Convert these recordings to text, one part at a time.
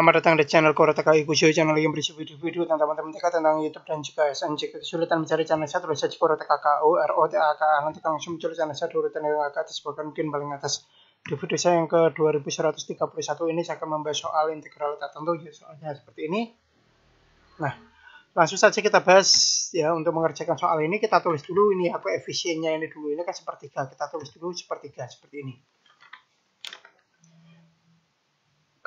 Selamat datang di channel Korataka Ikujo, channel yang berisi video-video tentang teman-teman TK tentang YouTube dan juga SN. Jika kesulitan mencari channel saya, tulis saja Korataka KO, ROTAK, nanti langsung muncul channel saya di urutan yang agak atas, bahkan mungkin paling atas. Di video saya yang ke 2131 ini, saya akan membahas soal integral tertentu, ya soalnya seperti ini. Nah, langsung saja kita bahas ya untuk mengerjakan soal ini kita tulis dulu ini apa efisiennya ini dulu ini kan sepertiga kita tulis dulu sepertiga seperti ini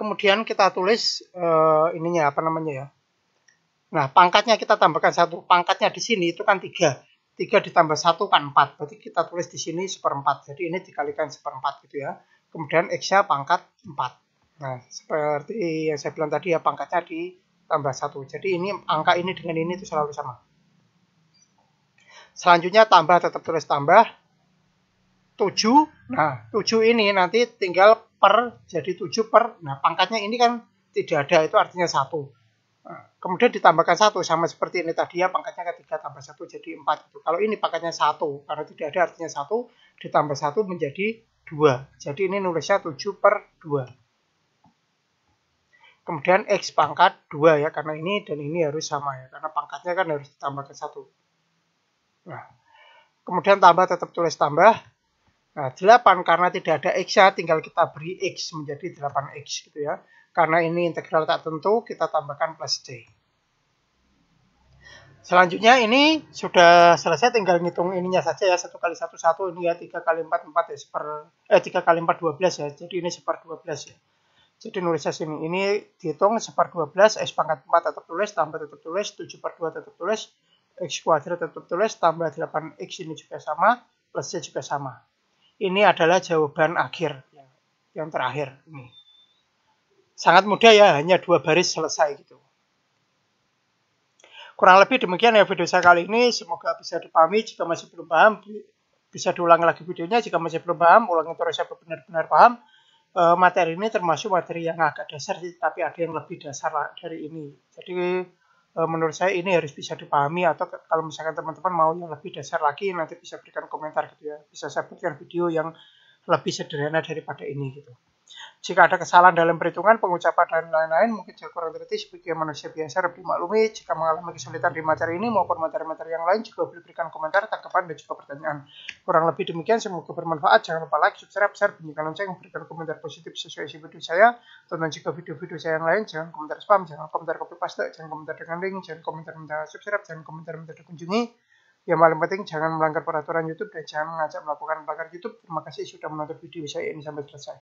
kemudian kita tulis uh, ininya apa namanya ya. Nah, pangkatnya kita tambahkan satu. Pangkatnya di sini itu kan tiga. Tiga ditambah satu kan empat. Berarti kita tulis di sini seperempat. Jadi ini dikalikan seperempat gitu ya. Kemudian X-nya pangkat empat. Nah, seperti yang saya bilang tadi ya, pangkatnya ditambah satu. Jadi ini angka ini dengan ini itu selalu sama. Selanjutnya tambah, tetap tulis tambah. 7. Nah, 7 ini nanti tinggal per jadi 7 per. Nah, pangkatnya ini kan tidak ada, itu artinya 1. Nah, kemudian ditambahkan 1, sama seperti ini tadi ya, pangkatnya ketiga tambah 1 jadi 4. Gitu. Kalau ini pangkatnya 1, karena tidak ada artinya 1, ditambah 1 menjadi 2. Jadi ini nulisnya 7 per 2. Kemudian X pangkat 2 ya, karena ini dan ini harus sama ya, karena pangkatnya kan harus ditambahkan 1. Nah, kemudian tambah tetap tulis tambah, Nah, 8 karena tidak ada x ya, tinggal kita beri X menjadi 8X gitu ya. Karena ini integral tak tentu, kita tambahkan plus C. Selanjutnya ini sudah selesai, tinggal ngitung ininya saja ya. satu kali satu satu ini ya tiga kali empat empat ya. Seper, eh, 3 kali 4, 12 ya. Jadi ini seper belas ya. Jadi nulisnya sini, ini dihitung seper belas X pangkat empat tetap tulis, tambah tetap tulis, tujuh per dua tetap tulis, X kuadrat tetap tulis, tambah delapan x ini juga sama, plus c juga sama ini adalah jawaban akhir yang terakhir ini. Sangat mudah ya, hanya dua baris selesai gitu. Kurang lebih demikian ya video saya kali ini. Semoga bisa dipahami. Jika masih belum paham, bisa diulangi lagi videonya. Jika masih belum paham, ulangi terus sampai benar-benar paham. E, materi ini termasuk materi yang agak dasar, tapi ada yang lebih dasar dari ini. Jadi Eh, menurut saya ini harus bisa dipahami atau kalau misalkan teman-teman mau yang lebih dasar lagi nanti bisa berikan komentar gitu ya bisa saya berikan video yang lebih sederhana daripada ini gitu jika ada kesalahan dalam perhitungan, pengucapan, dan lain-lain, mungkin jika kurang teliti, sebagai manusia biasa lebih maklumi. Jika mengalami kesulitan di materi ini maupun materi-materi yang lain, juga boleh berikan komentar, tanggapan, dan juga pertanyaan. Kurang lebih demikian, semoga bermanfaat. Jangan lupa like, subscribe, share, bunyikan lonceng, berikan komentar positif sesuai isi video saya. Tonton juga video-video saya yang lain, jangan komentar spam, jangan komentar copy paste, jangan komentar dengan link, jangan komentar minta subscribe, jangan komentar minta dikunjungi. Yang paling penting jangan melanggar peraturan YouTube dan jangan mengajak melakukan pelanggar YouTube. Terima kasih sudah menonton video saya ini sampai selesai.